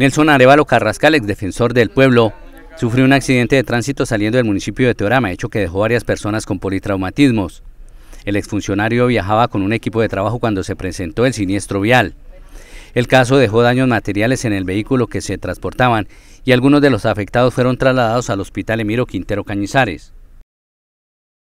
Nelson Arevalo Carrascal, ex defensor del pueblo, sufrió un accidente de tránsito saliendo del municipio de Teorama, hecho que dejó varias personas con politraumatismos. El exfuncionario viajaba con un equipo de trabajo cuando se presentó el siniestro vial. El caso dejó daños materiales en el vehículo que se transportaban y algunos de los afectados fueron trasladados al hospital Emiro Quintero Cañizares.